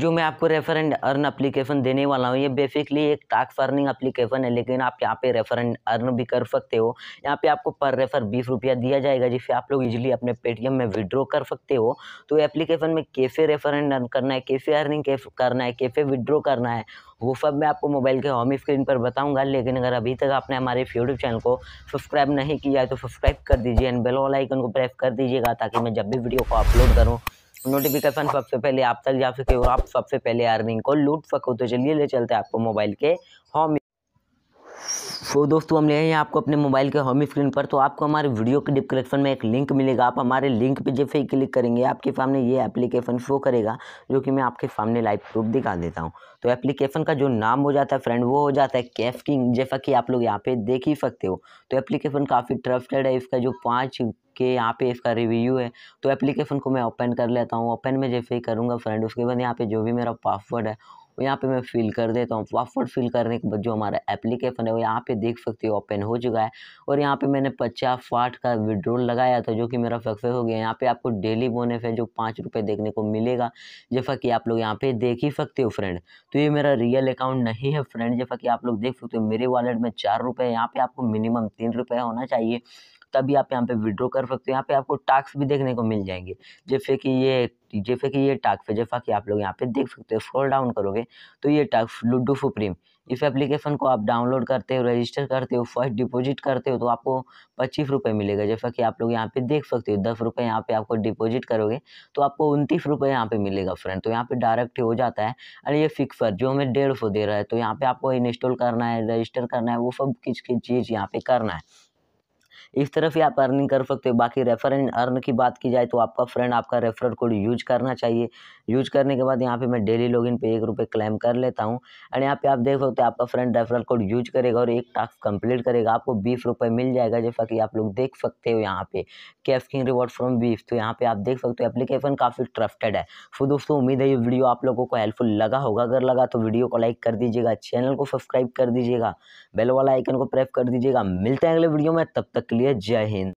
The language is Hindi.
जो मैं आपको रेफर एंड अर्न एप्लीकेशन देने वाला हूँ ये बेसिकली एक टास्क अर्निंग एप्लीकेशन है लेकिन आप यहाँ पे रेफर एंड अर्न भी कर सकते हो यहाँ पे आपको पर रेफर बीस रुपया दिया जाएगा जिससे आप लोग इजीली अपने पेटीएम में विड्रॉ कर सकते हो तो एप्लीकेशन में कैसे रेफर एंड अर्न करना है कैसे अर्निंग करना है कैसे विड्रॉ करना है वो सब मैं आपको मोबाइल के होम स्क्रीन पर बताऊंगा लेकिन अगर अभी तक आपने हमारे यूट्यूब चैनल को सब्सक्राइब नहीं किया है तो सब्सक्राइब कर दीजिए एंड बेल वाला आइकन को प्रेस कर दीजिएगा ताकि मैं जब भी वीडियो को अपलोड करूँ नोटिफिकेशन सबसे पहले आप तक जा सके और आप सबसे पहले अर्निंग को लूट सको तो चलिए ले चलते हैं आपको मोबाइल के होम सो तो दोस्तों हम ले हैं आपको अपने मोबाइल के होम स्क्रीन पर तो आपको हमारे वीडियो के डिस्क्रिप्शन में एक लिंक मिलेगा आप हमारे लिंक पे जैसे ही क्लिक करेंगे आपके सामने ये एप्लीकेशन शो करेगा जो कि मैं आपके सामने लाइव प्रूफ दिखा देता हूँ तो एप्लीकेशन का जो नाम हो जाता है फ्रेंड वो हो जाता है कैफ किंग जैसा कि आप लोग यहाँ पे देख ही सकते हो तो एप्लीकेशन काफ़ी ट्रस्टेड है इसका जो पाँच के यहाँ पे इसका रिव्यू है तो एप्लीकेशन को मैं ओपन कर लेता हूँ ओपन में जैसे ही करूँगा फ्रेंड उसके बाद यहाँ पे जो भी मेरा पासवर्ड है यहाँ पे मैं फिल कर देता हूँ पासवर्ड फिल करने के बाद जो हमारा एप्लीकेशन है वो यहाँ पे देख सकते हो ओपन हो चुका है और यहाँ पे मैंने पचास फाट का विड्रोल लगाया था जो कि मेरा सक्सेस हो गया यहाँ पे आपको डेली बोनस है जो पाँच रुपये देखने को मिलेगा जैसा कि आप लोग यहाँ पे देख ही सकते हो फ्रेंड तो ये मेरा रियल अकाउंट नहीं है फ्रेंड जैसा कि आप लोग देख सकते हो मेरे वॉलेट में चार रुपये यहाँ पे आपको मिनिमम तीन रुपये होना चाहिए तभी आप यहाँ पे विड्रॉ कर सकते हो यहाँ पे आपको टास्क भी देखने को मिल जाएंगे जैसे कि ये जैसे कि ये टास्क है जैसा कि आप लोग यहाँ पे देख सकते हो स्क्रॉल डाउन करोगे तो ये टास्क लूडो सुप्रीम इस एप्लीकेशन को आप डाउनलोड करते हो रजिस्टर करते हो फर्स्ट डिपॉजिट करते हो तो आपको पच्चीस रुपये मिलेगा जैसा कि आप लोग यहाँ पे देख सकते हो दस रुपये यहाँ पे आपको डिपॉजिट करोगे तो आपको उनतीस रुपये यहाँ पे मिलेगा फ्रेंड तो यहाँ पे डायरेक्ट हो जाता है और ये फिक्सर जो हमें डेढ़ सौ दे रहा है तो यहाँ पे आपको इंस्टॉल करना है रजिस्टर करना है वो सब किस किस चीज़ यहाँ पे करना है इस तरह से आप अर्निंग कर सकते हो बाकी रेफर एंड अर्न की बात की जाए तो आपका फ्रेंड आपका रेफरल कोड यूज करना चाहिए यूज करने के बाद यहाँ पे मैं डेली लॉगिन पे एक रुपये क्लेम कर लेता हूँ एंड यहाँ पे आप देख सकते हो आपका फ्रेंड रेफरल कोड यूज करेगा और एक टास्क कंप्लीट करेगा आपको बीस रुपये मिल जाएगा जैसा कि आप लोग देख सकते हो यहाँ पे कैफ किंग रिवॉर्ड फ्रॉम बीफ तो यहाँ पे आप देख सकते हो एप्लीकेशन काफ़ी ट्रस्टेड है सो तो दोस्तों उम्मीद है ये वीडियो आप लोगों को हेल्पफुल लगा होगा अगर लगा तो वीडियो को लाइक कर दीजिएगा चैनल को सब्सक्राइब कर दीजिएगा बेल वाला आइकन को प्रेस कर दीजिएगा मिलते हैं अगले वीडियो में तब तक के लिए लिए जय हिंद